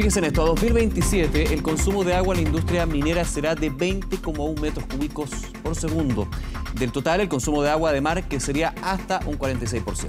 Fíjense en esto, a 2027 el consumo de agua en la industria minera será de 20,1 metros cúbicos por segundo. Del total, el consumo de agua de mar que sería hasta un 46%.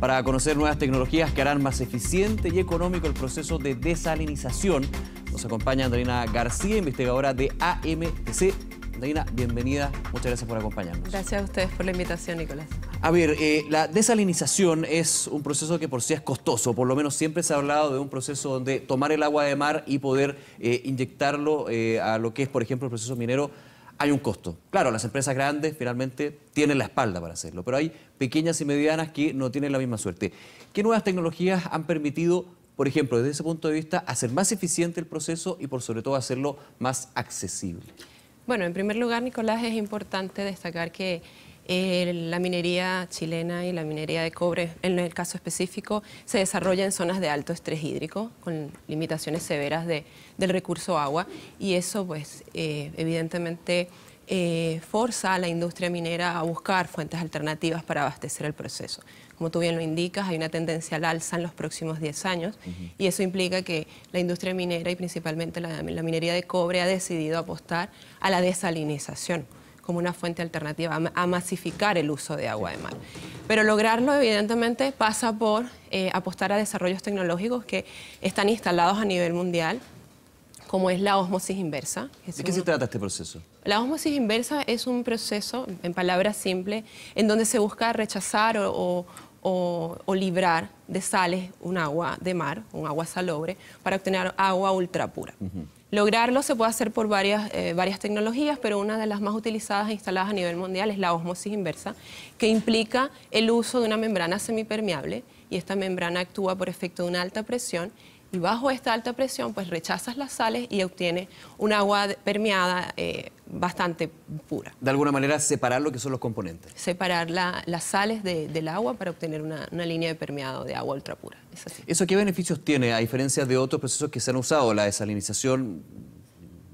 Para conocer nuevas tecnologías que harán más eficiente y económico el proceso de desalinización, nos acompaña Andrina García, investigadora de AMTC. Andrina, bienvenida. Muchas gracias por acompañarnos. Gracias a ustedes por la invitación, Nicolás. A ver, eh, la desalinización es un proceso que por sí es costoso, por lo menos siempre se ha hablado de un proceso donde tomar el agua de mar y poder eh, inyectarlo eh, a lo que es, por ejemplo, el proceso minero, hay un costo. Claro, las empresas grandes finalmente tienen la espalda para hacerlo, pero hay pequeñas y medianas que no tienen la misma suerte. ¿Qué nuevas tecnologías han permitido, por ejemplo, desde ese punto de vista, hacer más eficiente el proceso y por sobre todo hacerlo más accesible? Bueno, en primer lugar, Nicolás, es importante destacar que eh, la minería chilena y la minería de cobre, en el caso específico, se desarrolla en zonas de alto estrés hídrico, con limitaciones severas del recurso agua, y eso pues eh, evidentemente eh, forza a la industria minera a buscar fuentes alternativas para abastecer el proceso. Como tú bien lo indicas, hay una tendencia al alza en los próximos 10 años y eso implica que la industria minera y principalmente la minería de cobre ha decidido apostar a la desalinización como una fuente alternativa, a masificar el uso de agua de mar. Pero lograrlo, evidentemente, pasa por eh, apostar a desarrollos tecnológicos que están instalados a nivel mundial, como es la osmosis inversa. ¿De qué se trata este proceso? La osmosis inversa es un proceso, en palabras simples, en donde se busca rechazar o, librar de sales un agua de mar, un agua salobre, para obtener agua ultra pura. Lograrlo se puede hacer por eh, varias, tecnologías, pero una de las más utilizadas e instaladas a nivel mundial es la osmosis inversa, que implica el uso de una membrana semipermeable y esta membrana actúa por efecto de una alta presión y bajo esta alta presión, pues rechazas las sales y obtienes un agua permeada eh, bastante pura. De alguna manera, separar lo que son los componentes. Separar las sales del agua para obtener una, línea de permeado de agua ultra pura. ¿Eso qué beneficios tiene, a diferencia de otros procesos que se han usado? La desalinización,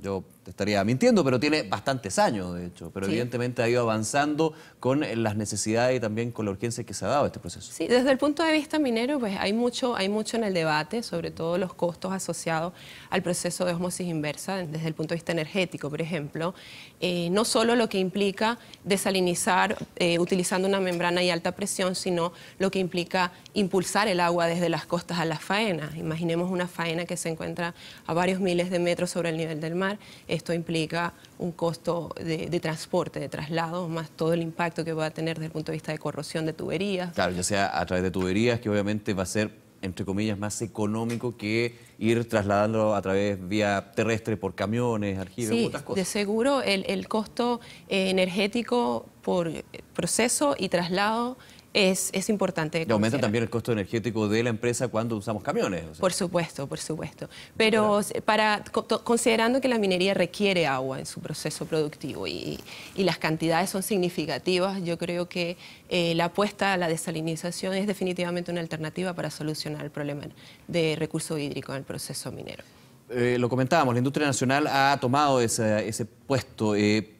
yo te estaría mintiendo, pero tiene bastantes años, de hecho. Pero evidentemente ha ido avanzando con las necesidades y también con la urgencia que se ha dado este proceso. Sí, desde el punto de vista minero, pues hay mucho, hay mucho en el debate, sobre todo los costos asociados al proceso de osmosis inversa, desde el punto de vista energético, por ejemplo. Eh, no solo lo que implica desalinizar eh, utilizando una membrana y alta presión, sino lo que implica impulsar el agua desde las costas a las faenas. Imaginemos una faena que se encuentra a varios miles de metros sobre el nivel del mar. Esto implica un costo de, transporte, de traslado, más todo el impacto que va a tener desde el punto de vista de corrosión de tuberías. Claro, ya sea a través de tuberías, que obviamente va a ser, entre comillas, más económico que ir trasladando a través vía terrestre por camiones, argivos, otras cosas. de seguro el, costo eh, energético por proceso y traslado es, es importante. Y aumenta también el costo energético de la empresa cuando usamos camiones. Por supuesto, por supuesto. Pero para, considerando que la minería requiere agua en su proceso productivo y, las cantidades son significativas, yo creo que eh, la apuesta a la desalinización es definitivamente una alternativa para solucionar el problema de recurso hídrico en el proceso minero. Eh, lo comentábamos, la industria nacional ha tomado ese puesto. Eh,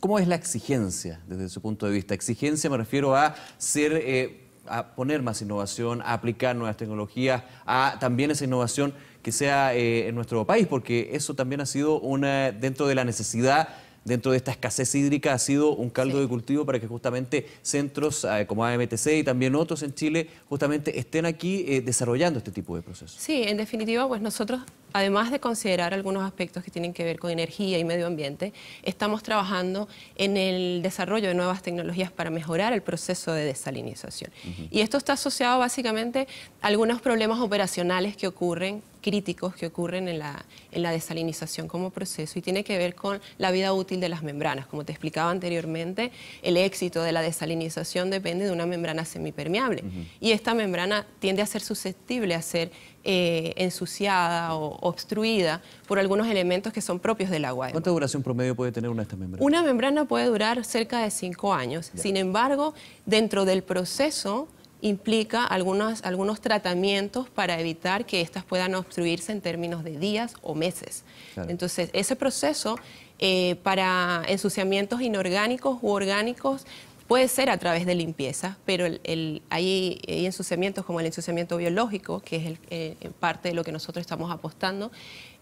¿Cómo es la exigencia desde su punto de vista? Exigencia me refiero a ser... Eh, a poner más innovación, a aplicar nuevas tecnologías, a también esa innovación que sea eh, en nuestro país, porque eso también ha sido una, dentro de la necesidad dentro de esta escasez hídrica ha sido un caldo de cultivo para que justamente centros eh, como AMTC y también otros en Chile justamente estén aquí eh, desarrollando este tipo de procesos. Sí, en definitiva, pues nosotros, además de considerar algunos aspectos que tienen que ver con energía y medio ambiente, estamos trabajando en el desarrollo de nuevas tecnologías para mejorar el proceso de desalinización. Y esto está asociado básicamente a algunos problemas operacionales que ocurren críticos que ocurren en la, desalinización como proceso y tiene que ver con la vida útil de las membranas. Como te explicaba anteriormente, el éxito de la desalinización depende de una membrana semipermeable y esta membrana tiende a ser susceptible a ser eh, ensuciada o obstruida por algunos elementos que son propios del agua. ¿Cuánta duración promedio puede tener una de estas membranas? Una membrana puede durar cerca de 5 años. Sin embargo, dentro del proceso implica algunos, algunos tratamientos para evitar que éstas puedan obstruirse en términos de días o meses. Entonces, ese proceso eh, para ensuciamientos inorgánicos u orgánicos Puede ser a través de limpieza, pero el, el, hay, ensuciamientos como el ensuciamiento biológico, que es eh, parte de lo que nosotros estamos apostando,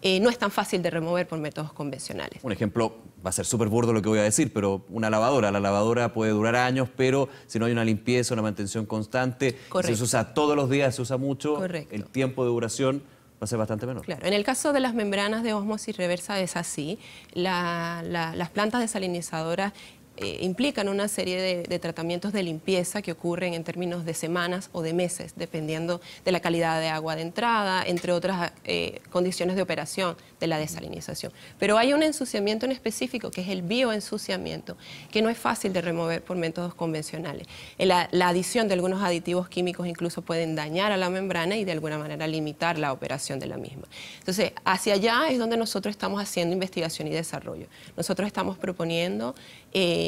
eh, no es tan fácil de remover por métodos convencionales. Un ejemplo, va a ser súper burdo lo que voy a decir, pero una lavadora. La lavadora puede durar años, pero si no hay una limpieza, una mantención constante, si se usa todos los días, se usa mucho, el tiempo de duración va a ser bastante menor. Claro, en el caso de las membranas de osmosis reversa es así. las plantas desalinizadoras eh, implican una serie de, tratamientos de limpieza que ocurren en términos de semanas o de meses, dependiendo de la calidad de agua de entrada, entre otras eh, condiciones de operación de la desalinización. Pero hay un ensuciamiento en específico, que es el bioensuciamiento, que no es fácil de remover por métodos convencionales. Eh, la, adición de algunos aditivos químicos incluso pueden dañar a la membrana y de alguna manera limitar la operación de la misma. Entonces, hacia allá es donde nosotros estamos haciendo investigación y desarrollo. Nosotros estamos proponiendo...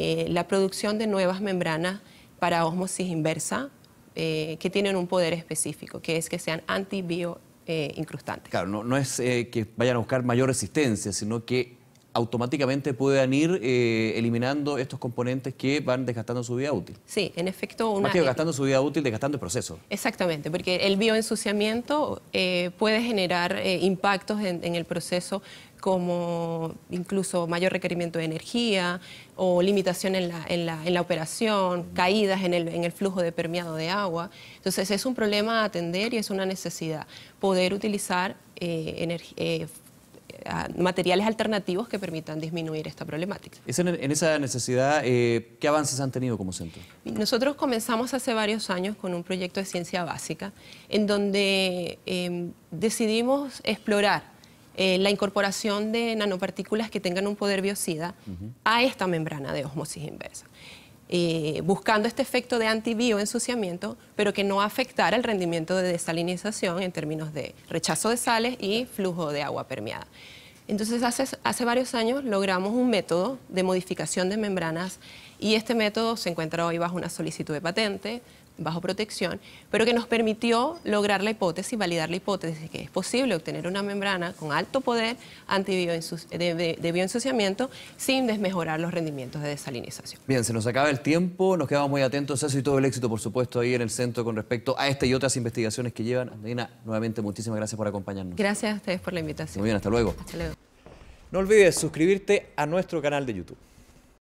Eh, la producción de nuevas membranas para osmosis inversa eh, que tienen un poder específico, que es que sean antibioincrustantes. claro, no, no es eh, que vayan a buscar mayor resistencia, sino que automáticamente puedan ir eh, eliminando estos componentes que van desgastando su vida útil. Sí, en efecto... Una, Más e- desgastando su vida útil, desgastando el proceso. Exactamente, porque el bioensuciamiento eh, puede generar eh, impactos en, el proceso como incluso mayor requerimiento de energía o limitación en la, en la, en la operación, caídas en el, en el, flujo de permeado de agua. Entonces es un problema a atender y es una necesidad poder utilizar materiales alternativos que permitan disminuir esta problemática. en, esa necesidad, eh, ¿qué avances han tenido como centro? Nosotros comenzamos hace varios años con un proyecto de ciencia básica, en donde em, decidimos explorar eh, la incorporación de nanopartículas que tengan un poder biocida a esta membrana de osmosis inversa. Eh, buscando este efecto de ensuciamiento, pero que no afectara el rendimiento de desalinización en términos de rechazo de sales y flujo de agua permeada. Entonces, hace varios años logramos un método de modificación de membranas y este método se encuentra hoy bajo una solicitud de patente bajo protección, pero que nos permitió lograr la hipótesis, validar la hipótesis de que es posible obtener una membrana con alto poder de bioensuciamiento sin desmejorar los rendimientos de desalinización. Bien, se nos acaba el tiempo, nos quedamos muy atentos a eso y todo el éxito, por supuesto, ahí en el centro con respecto a esta y otras investigaciones que llevan. Andina, nuevamente muchísimas gracias por acompañarnos. Gracias a ustedes por la invitación. Muy bien, hasta luego. Hasta luego. No olvides suscribirte a nuestro canal de YouTube.